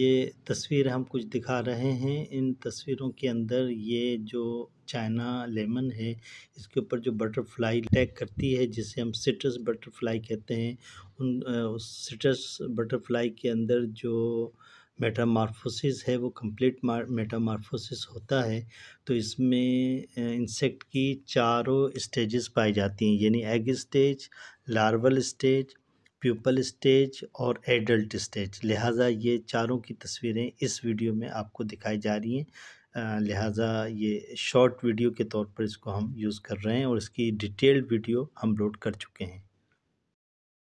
ये तस्वीर हम कुछ दिखा रहे हैं इन तस्वीरों के अंदर ये जो चाइना लेमन है इसके ऊपर जो बटरफ्लाई अटैक करती है जिसे हम सिट्रस बटरफ्लाई कहते हैं उन उस सिट्रस बटरफ्लाई के अंदर जो मेटामार्फोसिस है वो कंप्लीट मेटामार्फोसिस होता है तो इसमें इंसेक्ट की चारों स्टेजेस पाई जाती हैं यानी egg stage larval stage pupal stage और एडल्ट स्टेज लिहाजा ये चारों की तस्वीरें इस वीडियो में आपको दिखाई जा रही हैं लिहाजा ये शॉर्ट वीडियो के तौर पर इसको हम यूज़ कर रहे हैं और इसकी डिटेल्ड वीडियो हम लोड कर चुके हैं